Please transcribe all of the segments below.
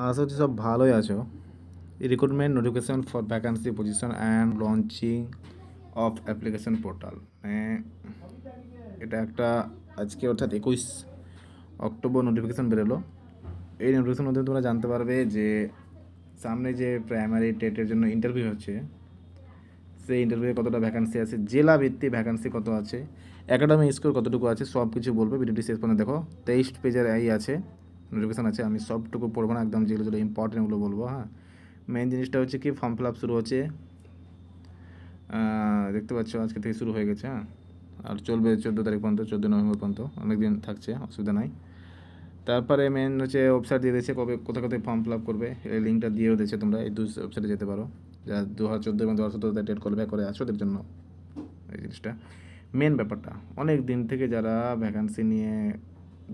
আশা করছি সব ভালোই আছো recruitment notification for vacancy position and launching of application portal এটা একটা আজকে অর্থাৎ একুশ অক্টোবর নোটিফিকেশান বেরোলো এই নোটিফিকেশান মধ্যে তোমরা জানতে পারবে যে সামনে যে প্রাইমারি টেটের জন্য ইন্টারভিউ হচ্ছে সেই ইন্টারভিউয়ে কতটা ভ্যাকান্সি আছে জেলা ভিত্তি ভ্যাকান্সি কত আছে একাডেমি স্কোর কতটুকু আছে সব কিছু বলবে ভিডিওটি শেষ পর্যন্ত দেখো তেইশ পেজের এই আছে নোটিফিকেশান আছে আমি সবটুকু পড়বো না একদম যেগুলো যেগুলো ইম্পর্টেন্ট ওগুলো বলবো হ্যাঁ মেন জিনিসটা হচ্ছে কি ফর্ম ফিল আপ শুরু হচ্ছে দেখতে পাচ্ছ আজকে থেকে শুরু হয়ে গেছে হ্যাঁ আর চলবে চোদ্দো তারিখ পর্যন্ত চোদ্দো নভেম্বর পর্যন্ত অনেক দিন থাকছে অসুবিধা নাই তারপরে মেন হচ্ছে ওয়েবসাইট দিয়ে দিয়েছে কবে কোথায় কোথায় ফর্ম ফিল আপ করবে এই লিঙ্কটা দিয়েও দিয়েছে তোমরা এই দু ওয়েবসাইটে যেতে পারো যা দু হাজার চোদ্দো এবং দু হাজার সতেরো ডেট করবে করে আছো ওদের জন্য এই জিনিসটা মেন ব্যাপারটা অনেক দিন থেকে যারা ভ্যাকান্সি নিয়ে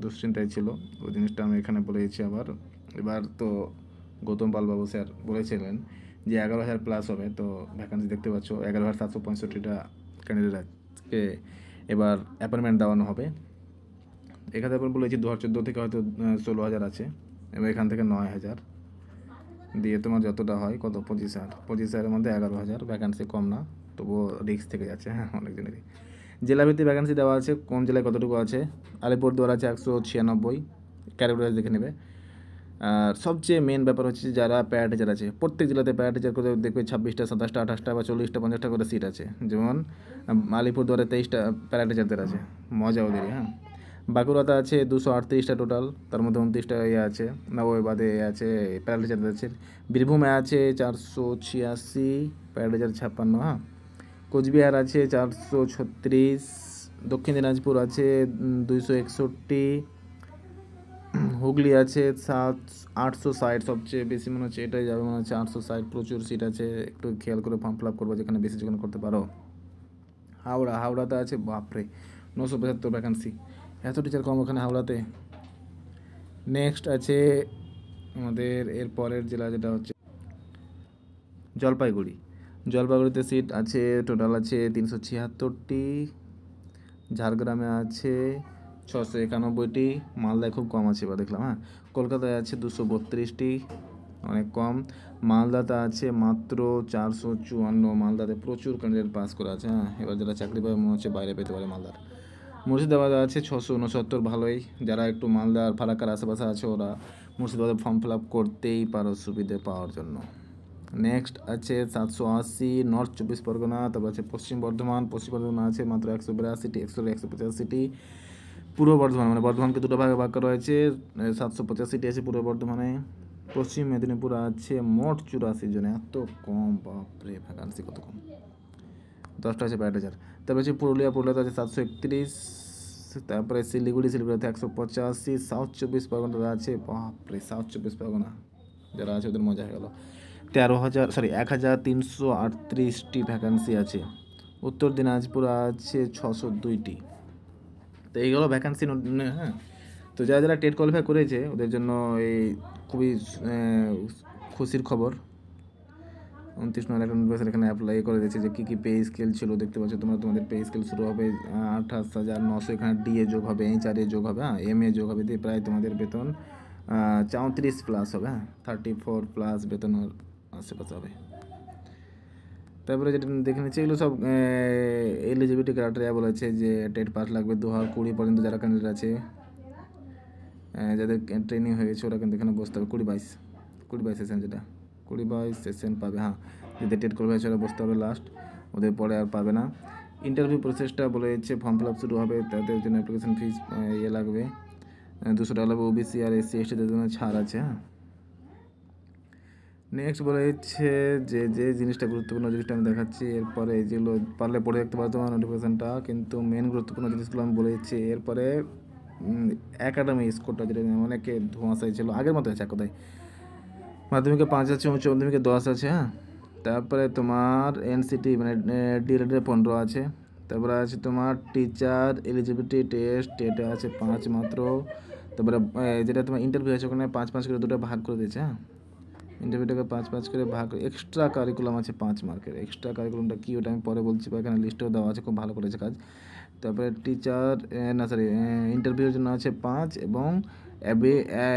দুশ্চিন্তায় ছিল ওই জিনিসটা আমি এখানে বলেছি আবার এবার তো গৌতম পালবাবু স্যার বলেছিলেন যে এগারো হাজার প্লাস হবে তো ভ্যাকান্সি দেখতে পাচ্ছ এগারো হাজার সাতশো পঁয়ষট্টিটা ক্যান্ডিডেটকে এবার অ্যাপয়েন্টমেন্ট দেওয়ানো হবে এখানে আবার বলেছি দু হাজার চোদ্দো থেকে হয়তো ষোলো হাজার আছে এবার এখান থেকে নয় হাজার দিয়ে তোমার যতটা হয় কত পঁচিশ হাজার পঁচিশ হাজারের মধ্যে এগারো হাজার ভ্যাকান্সি কম না তবুও রিক্স থেকে যাচ্ছে হ্যাঁ অনেক দিনেরই জেলাভিত্তিক ভ্যাকান্সি দেওয়া আছে কোন জেলায় কতটুকু আছে আলিপুরদুয়ার আছে একশো ছিয়ানব্বই ক্যাটাগরি দেখে নেবে আর সবচেয়ে মেন ব্যাপার হচ্ছে যারা প্যারা টিচার আছে প্রত্যেক জেলাতে প্যারা টিচার করে দেখবে ছাব্বিশটা সাতাশটা আঠাশটা বা চল্লিশটা পঞ্চাশটা করে সিট আছে যেমন আলিপুরদুয়ারে তেইশটা প্যারা টিচারদের আছে মজা ওদের হ্যাঁ বাঁকুড়াতে আছে দুশো আটত্রিশটা টোটাল তার মধ্যে উনত্রিশটা ইয়ে আছে নবাবাদে বাদে এ আছে প্যারা টিচারদের আছে বীরভূমে আছে চারশো ছিয়াশি প্যারা টিচার ছাপ্পান্ন হ্যাঁ কোচবিহার আছে চারশো ছত্রিশ দক্ষিণ দিনাজপুর আছে দুইশো একষট্টি হুগলি আছে সাত আটশো ষাট সবচেয়ে বেশি মনে হচ্ছে এটাই যাবে মনে হচ্ছে আটশো ষাট প্রচুর সিট আছে একটু খেয়াল করে ফর্ম ফিল আপ করবো যেখানে বেশি যোগান করতে পারো হাওড়া হাওড়াতে আছে বাপরে নশো পঁচাত্তর ভ্যাকান্সি এত টিচার কম ওখানে হাওড়াতে নেক্সট আছে আমাদের এর পরের জেলা যেটা হচ্ছে জলপাইগুড়ি জলপাইগুড়িতে সিট আছে টোটাল আছে তিনশো ছিয়াত্তরটি ঝাড়গ্রামে আছে ছশো একানব্বইটি মালদায় খুব কম আছে এবার দেখলাম হ্যাঁ কলকাতায় আছে দুশো বত্রিশটি অনেক কম মালদাতে আছে মাত্র চারশো চুয়ান্ন মালদাতে প্রচুর ক্যান্ডিডেট পাস করা আছে হ্যাঁ এবার যারা চাকরি পাবে মনে হচ্ছে বাইরে পেতে পারে মালদার মুর্শিদাবাদে আছে ছশো উনসত্তর ভালোই যারা একটু মালদার ফারাকার আশেপাশে আছে ওরা মুর্শিদাবাদে ফর্ম ফিল আপ করতেই পারো সুবিধে পাওয়ার জন্য নেক্সট আছে সাতশো আশি নর্থ চব্বিশ পরগনা তারপর আছে পশ্চিম বর্ধমান পশ্চিম বর্ধমান আছে মাত্র একশো বিরাশিটি একশো একশো পঁচাশিটি পূর্ব বর্ধমান মানে বর্ধমানকে দুটো ভাগে ভাগ করা হয়েছে সাতশো পঁচাশিটি আছে পূর্ব বর্ধমানে পশ্চিম মেদিনীপুর আছে মোট চুরাশি জনে এত কম বাপরে ভ্যাকান্সি কত কম দশটা আছে বাইট হাজার তারপরে হচ্ছে পুরুলিয়া পুরুলিয়াতে আছে সাতশো একত্রিশ তারপরে শিলিগুড়ি শিলিগুড়িতে একশো পঁচাশি সাউথ চব্বিশ পরগনা আছে বাপরে সাউথ চব্বিশ পরগনা যারা আছে ওদের মজা হয়ে গেলো তেরো হাজার সরি এক হাজার তিনশো আটত্রিশটি ভ্যাকান্সি আছে উত্তর দিনাজপুর আছে ছশো দুইটি তো এইগুলো ভ্যাকান্সি হ্যাঁ তো যারা যারা টেট কোয়ালিফাই করেছে ওদের জন্য এই খুবই খুশির খবর উনত্রিশ নয় একটা এখানে অ্যাপ্লাই করে দিয়েছে যে কী কী পে স্কেল ছিল দেখতে পাচ্ছ তোমরা তোমাদের পে স্কেল শুরু হবে আঠাশ হাজার নশো এখানে এ যোগ হবে এইচ আর এ যোগ হবে হ্যাঁ এম এ যোগ হবে দিয়ে প্রায় তোমাদের বেতন চৌত্রিশ প্লাস হবে হ্যাঁ থার্টি ফোর প্লাস বেতন হবে তারপরে যেটা দেখে নিচ্ছি এগুলো সব এলিজিবিলিটি ক্রাইটেরিয়া বলেছে যে টেট পাস লাগবে দু হাজার কুড়ি পর্যন্ত যারা ক্যান্ডিডেট আছে যাদের ট্রেনিং হয়ে গেছে ওরা কিন্তু এখানে বসতে হবে কুড়ি বাইশ কুড়ি বাইশ সেশন যেটা কুড়ি বাইশ সেশন পাবে হ্যাঁ যদি টেট করবে সেটা বসতে হবে লাস্ট ওদের পরে আর পাবে না ইন্টারভিউ প্রসেসটা বলে দিচ্ছে ফর্ম ফিল আপ শুরু হবে তাদের জন্য অ্যাপ্লিকেশন ফিস ইয়ে লাগবে দুশো টাকা লাগবে ওবিসি আর এসসি এসটিদের জন্য ছাড় আছে হ্যাঁ নেক্সট বলা হচ্ছে যে যে জিনিসটা গুরুত্বপূর্ণ জিনিসটা আমি দেখাচ্ছি এরপরে যেগুলো পারলে পড়ে দেখতে পারো তোমার নোটিফিকেশানটা কিন্তু মেন গুরুত্বপূর্ণ জিনিসগুলো আমি বলে দিচ্ছি এরপরে একাডেমি স্কোরটা যেটা অনেকে ধোঁয়াশায় ছিল আগের মতো আছে কোথায় মাধ্যমিকে পাঁচ আছে উচ্চ মাধ্যমিকে দশ আছে হ্যাঁ তারপরে তোমার এনসিটি মানে ডিরেডে পনেরো আছে তারপরে আছে তোমার টিচার এলিজিবিলিটি টেস্ট এটা আছে পাঁচ মাত্র তারপরে যেটা তোমার ইন্টারভিউ আছে ওখানে পাঁচ পাঁচ করে দুটো ভাগ করে দিয়েছে হ্যাঁ ইন্টারভিউটাকে পাঁচ পাঁচ করে ভাগ এক্সট্রা কারিকুলাম আছে পাঁচ মার্কের এক্সট্রা কারিকুলামটা কী ওটা আমি পরে বলছি বা এখানে লিস্টেও দেওয়া আছে খুব ভালো করেছে কাজ তারপরে টিচার না সরি ইন্টারভিউর জন্য আছে পাঁচ এবং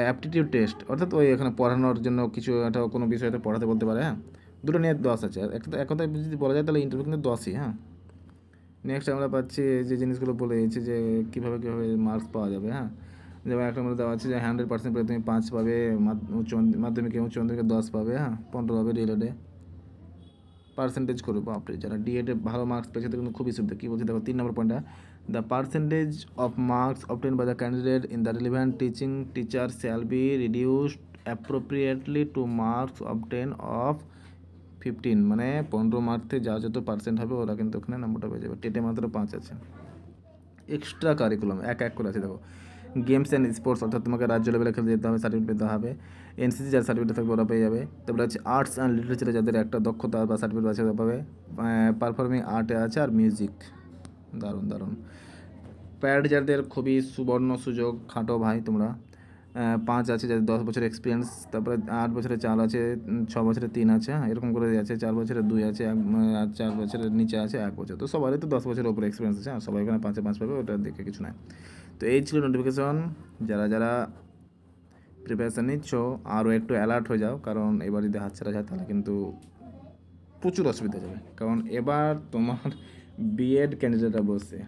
অ্যাপটিটিউড টেস্ট অর্থাৎ ওই এখানে পড়ানোর জন্য কিছু একটা কোনো বিষয়ে পড়াতে বলতে পারে হ্যাঁ দুটো নিয়ে দশ আছে আর একটা এক যদি বলা যায় তাহলে ইন্টারভিউ কিন্তু দশই হ্যাঁ নেক্সট আমরা পাচ্ছি যে জিনিসগুলো বলে যে কীভাবে কীভাবে মার্কস পাওয়া যাবে হ্যাঁ যেমন একটা মধ্যে দেওয়া আছে যে হান্ড্রেড পার্সেন্ট পেলে তুমি পাঁচ পাবে উচ্চ মাধ্যমিকে উচ্চ মাধ্যমিকে দশ পাবে হ্যাঁ পনেরো পাবে রিলেটে পার্সেন্টেজ করবো আপনি যারা ডিএডে ভালো মার্কস পেয়েছে তো কিন্তু খুবই সুবিধা কী বলছি দেখো তিন নম্বর পয়েন্টটা the percentage of marks obtain by the candidate in the relevant teaching teacher shall be reduced appropriately to marks obtain of fifteen মানে পনেরো মার্কসে যা যত পার্সেন্ট হবে ওরা কিন্তু ওখানে নম্বরটা পেয়ে যাবে টেটে মাত্র পাঁচ আছে এক্সট্রা কারিকুলাম এক এক করে আছে দেখো গেমস অ্যান্ড স্পোর্টস অর্থাৎ তোমাকে রাজ্য লেভেলে খেলতে যেতে হবে সার্টিফিকেট পেতে হবে এনসিসি যার সার্টিফিকেট থাকবে ওরা পেয়ে যাবে তারপরে আছে আর্টস অ্যান্ড লিটারেচারে যাদের একটা দক্ষতা বা সার্টিফিকেট আছে ওরা পাবে পারফর্মিং আর্টে আছে আর মিউজিক দারুণ দারুণ প্যাড যাদের খুবই সুবর্ণ সুযোগ খাটো ভাই তোমরা পাঁচ আছে যাদের দশ বছরের এক্সপিরিয়েন্স তারপরে আট বছরের চার আছে ছ বছরের তিন আছে হ্যাঁ এরকম করে আছে চার বছরের দুই আছে এক আর চার বছরের নিচে আছে এক বছর তো সবারই তো দশ বছরের ওপরে এক্সপিরিয়েন্স আছে আর সবাই এখানে পাঁচে পাঁচ পাবে ওটা দেখে কিছু নাই তো এই ছিল নোটিফিকেশন যারা যারা প্রিপারেশান নিচ্ছ আরও একটু অ্যালার্ট হয়ে যাও কারণ এবার যদি হাতছাড়া যায় তাহলে কিন্তু প্রচুর অসুবিধা যাবে কারণ এবার তোমার বিএড ক্যান্ডিডেটরা বসে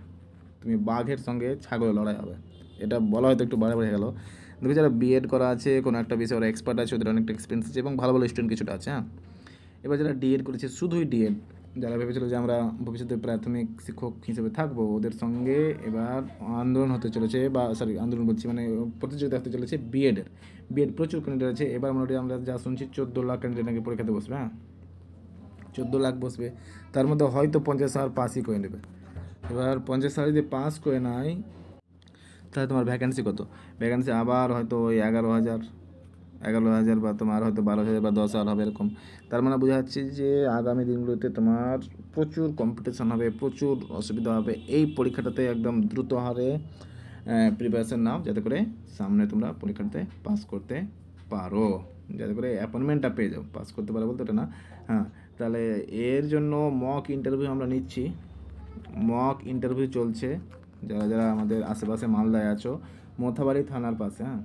তুমি বাঘের সঙ্গে ছাগলের লড়াই হবে এটা বলা হয়তো একটু বাড়ে গেলো দেখো যারা বিএড করা আছে কোনো একটা বিষয়ে ওরা এক্সপার্ট আছে ওদের অনেকটা এক্সপিরিয়েন্স আছে এবং ভালো ভালো স্টুডেন্ট কিছুটা আছে হ্যাঁ এবার যারা ডিএড করেছে শুধুই ডিএড যারা ভেবেছিল যে আমরা ভবিষ্যতে প্রাথমিক শিক্ষক হিসেবে থাকবো ওদের সঙ্গে এবার আন্দোলন হতে চলেছে বা সরি আন্দোলন বলছি মানে প্রতিযোগিতা হতে চলেছে বিএডের বিএড প্রচুর ক্যান্ডিডেট আছে এবার মোটামুটি আমরা যা শুনছি চোদ্দো লাখ ক্যান্ডিডেট নাকি পরীক্ষাতে বসবে হ্যাঁ চোদ্দো লাখ বসবে তার মধ্যে হয়তো পঞ্চাশ হাজার পাসই করে নেবে এবার পঞ্চাশ হাজার যদি পাস করে নেয় তাহলে তোমার ভ্যাকেন্সি কত ভ্যাকেন্সি আবার হয়তো ওই এগারো হাজার এগারো হাজার বা তোমার হয়তো বারো হাজার বা দশ হাজার হবে এরকম তার মানে বোঝা যাচ্ছে যে আগামী দিনগুলোতে তোমার প্রচুর কম্পিটিশান হবে প্রচুর অসুবিধা হবে এই পরীক্ষাটাতে একদম দ্রুত হারে প্রিপারেশান নাও যাতে করে সামনে তোমরা পরীক্ষাটাতে পাস করতে পারো যাতে করে অ্যাপয়েন্টমেন্টটা পেয়ে যাও পাস করতে পারো বলতে ওটা না হ্যাঁ তাহলে এর জন্য মক ইন্টারভিউ আমরা নিচ্ছি মক ইন্টারভিউ চলছে যারা যারা আমাদের আশেপাশে মালদায় আছো মথাবাড়ি থানার পাশে হ্যাঁ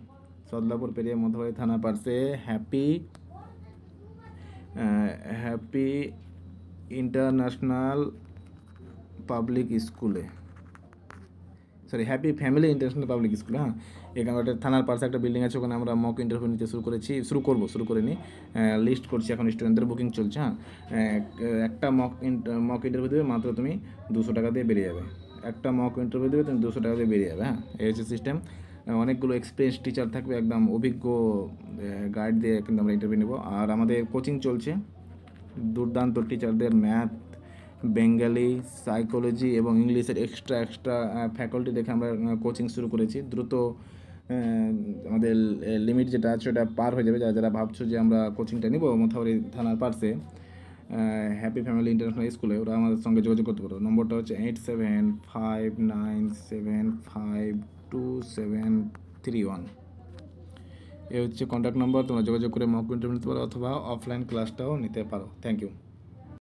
সদলাপুর পেরিয়ে মথাবাড়ি থানার পাশে হ্যাপি হ্যাপি ইন্টারন্যাশনাল পাবলিক স্কুলে sorry happy family international public school হ্যাঁ এখানে একটা থানার পাশে একটা বিল্ডিং আছে ওখানে আমরা মক ইন্টারভিউ নিতে শুরু করেছি শুরু করবো শুরু করে নিই লিস্ট করছি এখন স্টুডেন্টদের বুকিং চলছে হ্যাঁ একটা মক মক ইন্টারভিউ দেবে মাত্র তুমি দুশো টাকা দিয়ে বেরিয়ে যাবে একটা মক ইন্টারভিউ দেবে তুমি দুশো টাকা দিয়ে বেরিয়ে যাবে হ্যাঁ এই হচ্ছে সিস্টেম অনেকগুলো এক্সপিরিয়েন্স টিচার থাকবে একদম অভিজ্ঞ গাইড দিয়ে কিন্তু আমরা ইন্টারভিউ নেব আর আমাদের কোচিং চলছে দুর্দান্ত টিচারদের ম্যাথ বেঙ্গালি সাইকোলজি এবং ইংলিশের এক্সট্রা এক্সট্রা ফ্যাকাল্টি দেখে আমরা কোচিং শুরু করেছি দ্রুত আমাদের লিমিট যেটা আছে ওটা পার হয়ে যাবে যারা যারা ভাবছো যে আমরা কোচিংটা নিব মথাবাড়ি থানার পার্সে হ্যাপি ফ্যামিলি ইন্টারন্যাশনাল স্কুলে ওরা আমাদের সঙ্গে যোগাযোগ করতে পারো নম্বরটা হচ্ছে eight seven five nine seven five two seven three one এ হচ্ছে কন্ট্যাক্ট নম্বর তোমরা যোগাযোগ করে মক ইন্টারভিউ নিতে পারো অথবা অফলাইন ক্লাসটাও নিতে পারো থ্যাংক ইউ